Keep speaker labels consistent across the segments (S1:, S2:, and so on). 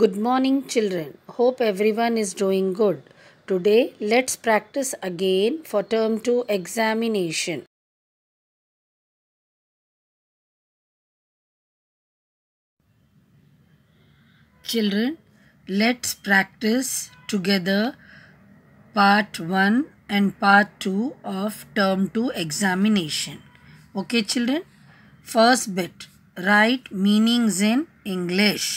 S1: Good morning, children. Hope everyone is doing good. Today, let's practice again for term 2 examination. Children, let's practice together part 1 and part 2 of term 2 examination. Okay, children? First bit, write meanings in English.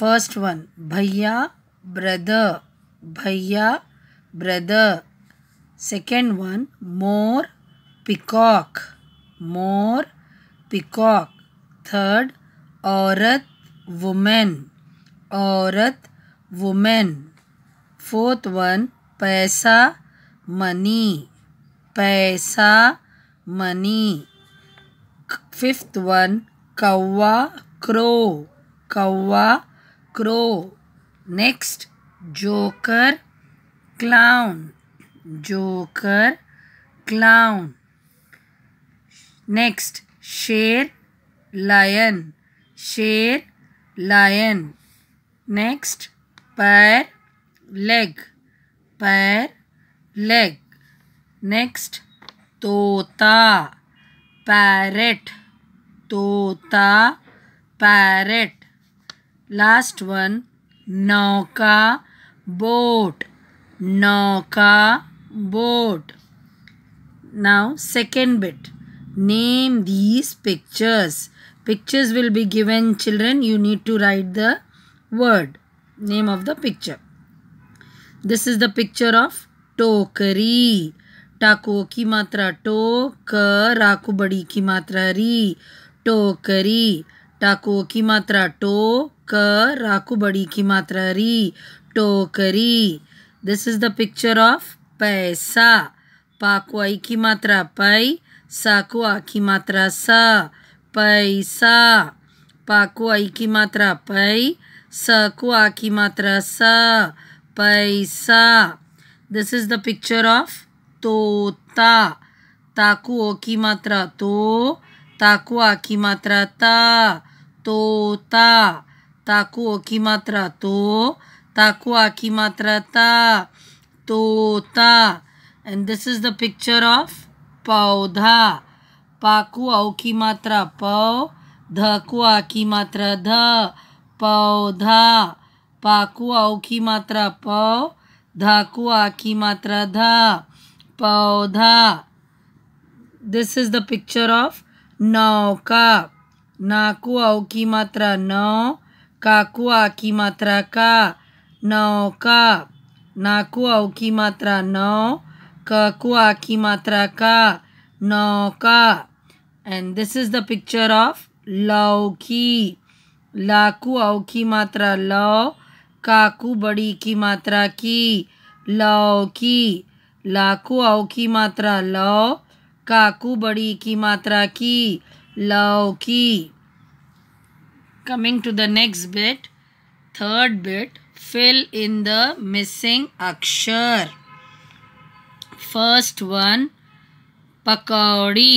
S1: First one भैया brother भैया brother second one मोर peacock मोर peacock third औरत women औरत women fourth one पैसा money पैसा money fifth one कौवा crow कौवा crow next joker clown joker clown next शेर लायन शेर लायन नेक्स्ट पैर लेग पैर लेग नेक्स्ट तोता पैरेट तोता पैरेट लास्ट वन नौका बोट नौका boat now second bit name these pictures pictures will be given children you need to write the word name of the picture this is the picture of टोकरी टाको की मात्रा to क राकू बड़ी की मात्रा री टोकरी टाको की मात्रा टो क राकू की मात्रा री टोकरी this is the picture of पैसा पाकुआई की मात्रा पई साकुआ की मात्रा स पैसा पाकुआई की मात्रा पई सकुआ की मात्रा स पैसा this is the picture of तोता ताकुओ की मात्रा तो ताकुआ की मात्रा ता तोता ताकू की मात्रा तो ताकू की मात्रा ता तोता and this is the picture of पौधा पाकुआ की मात्रा पौ धकुआ की मात्रा ध पौधा पाकुआ की मात्रा पौ धाकुआ की मात्रा ध पौधा this is the picture of नौका नाकू नाकुआ की मात्रा नौ काकुआ की मात्रा का नौका नाकुआ की मात्रा नौ काकुआ की मात्रा का नौका and this is the picture of लौकी लाकू औ की मात्रा लौ काकू बड़ी की मात्रा की लौकी लाकू औ की मात्रा लौ काकू बड़ी की मात्रा की लौकी coming to the next bit third bit fill in the missing akshar first one पकौड़ी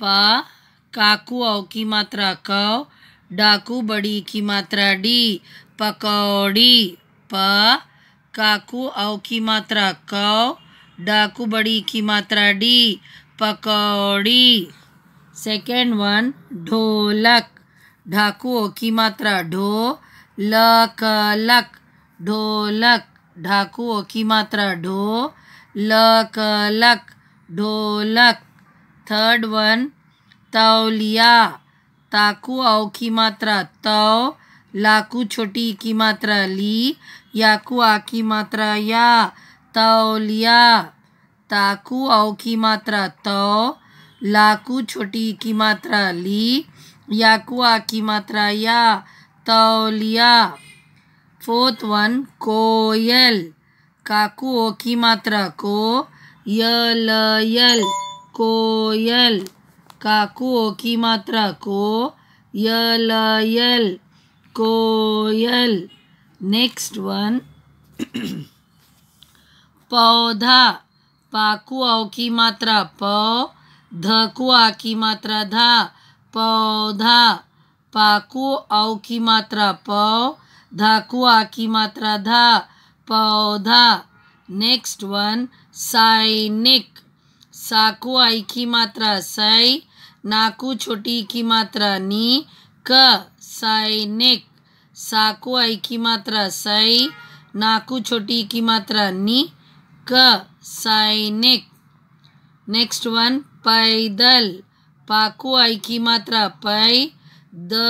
S1: पा काकू औ की मात्रा क डाकू बड़ी की मात्रा डी पकौड़ी प काकू औ की मात्रा क डाकू बड़ी की मात्रा डी पकौड़ी सेकेंड वन ढोलक ढाकू की मात्रा ढो लक लक ढोलक ढाकू की मात्रा ढो लक लक ढोलक थर्ड वन तौलिया ताकुआओं की मात्रा तव लाकू छोटी की मात्रा ली याकुआ की मात्रा या तौलिया ताकुआओं की मात्रा तव लाकू छोटी की मात्रा ली याकुआ की मात्रा या तौलिया फोर्थ वन कोयल काकुओ की मात्रा को यल यल कोयल काकुओ की मात्रा को यल यल कोयल नेक्स्ट वन पौधा पाकुआओ की मात्रा प धकुआ की मात्रा धा पौधा पाकु औ की मात्रा धाकु आ की मात्रा धा पौधा नेक्स्ट वन साइनिक साकु आई की मात्रा साई नाकू छोटी की मात्रा नी क साइनिक साकु आई की मात्रा साई नाकू छोटी की मात्रा नी क साइनिक नेक्स्ट वन पैदल पाकुआई की मात्रा पै द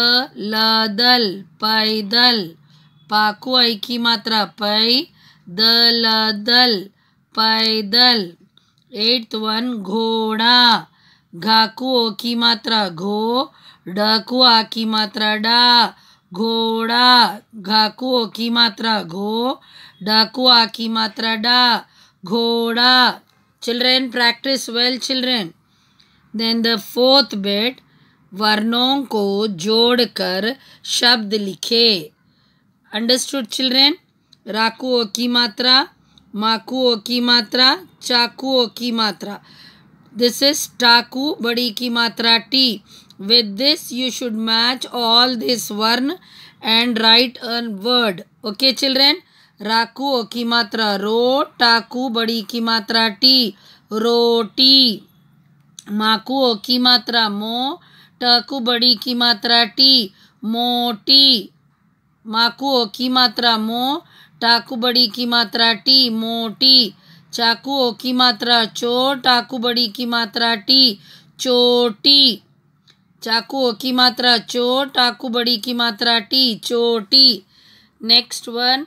S1: ल दल पैदल पाकुआई की मात्रा पै द ल दल पैदल एट्थ वन घोड़ा घाकू की मात्रा घो डकू की मात्रा डा घोड़ा ओ की मात्रा घो डकू की मात्रा डा घोड़ा children practice well children then the fourth bit वर्णों को जोड़कर शब्द लिखे अंडरस्टूड चिल्ड्रेन राकुओ की मात्रा माकुओ की मात्रा चाकुओ की मात्रा दिस इज टाकू बड़ी की मात्रा टी with this you should match all this वर्न and write an word okay children राकू की मात्रा रो टाकू बड़ी की मात्रा टी रोटी माकू ओ की मात्रा मो टकू बड़ी की मात्रा टी मोटी माकू ओ की मात्रा मो टाकू बड़ी की मात्रा टी मोटी चाकू ओ की मात्रा चो टाकू बड़ी की मात्रा टी चोटी चाकू ओ की मात्रा चो टाकू बड़ी की मात्रा टी चोटी नेक्स्ट वन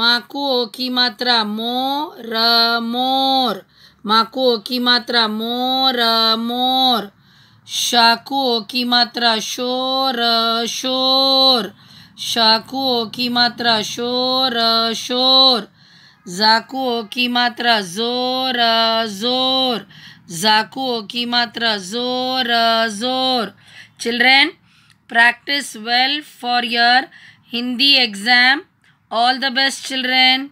S1: माकू ओ की मात्रा मो र मोर माको की मात्रा मोर मोर शाकुओं की मात्रा शोर शोर शाकुओं की मात्रा शोर शोर जाकुओं की मात्रा जोर जोर जाको की मात्रा जोर जोर children practice well for your Hindi exam all the best children